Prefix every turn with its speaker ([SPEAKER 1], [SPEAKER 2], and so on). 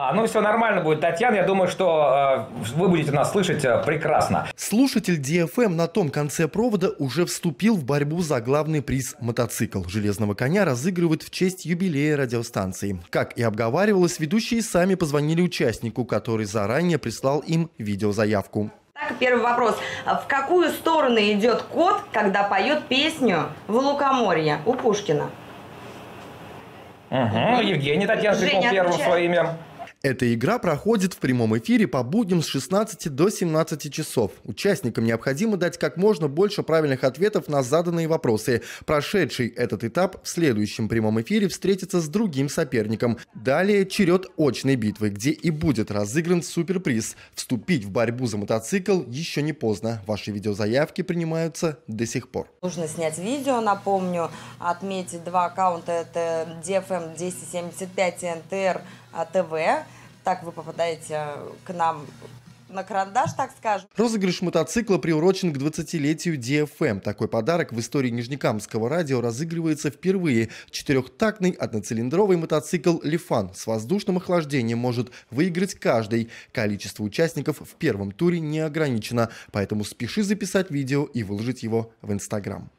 [SPEAKER 1] А, ну, все нормально будет, Татьяна. Я думаю, что э, вы будете нас слышать э, прекрасно.
[SPEAKER 2] Слушатель DFM эм на том конце провода уже вступил в борьбу за главный приз мотоцикл. «Железного коня» разыгрывают в честь юбилея радиостанции. Как и обговаривалось, ведущие сами позвонили участнику, который заранее прислал им видеозаявку.
[SPEAKER 1] Так, первый вопрос. В какую сторону идет кот, когда поет песню «В лукоморье» у Пушкина? Угу, Евгений Татьяна Женя, первым своим имя.
[SPEAKER 2] Эта игра проходит в прямом эфире по будням с 16 до 17 часов. Участникам необходимо дать как можно больше правильных ответов на заданные вопросы. Прошедший этот этап в следующем прямом эфире встретится с другим соперником. Далее черед очной битвы, где и будет разыгран суперприз. Вступить в борьбу за мотоцикл еще не поздно. Ваши видеозаявки принимаются до сих пор.
[SPEAKER 1] Нужно снять видео, напомню, отметить два аккаунта, это DFM 275 NTR ТВ так вы попадаете э, к нам на карандаш, так скажем.
[SPEAKER 2] Розыгрыш мотоцикла приурочен к 20-летию DFM. Эм. Такой подарок в истории Нижнекамского радио разыгрывается впервые. Четырехтактный одноцилиндровый мотоцикл «Лифан» с воздушным охлаждением может выиграть каждый. Количество участников в первом туре не ограничено, поэтому спеши записать видео и выложить его в Инстаграм.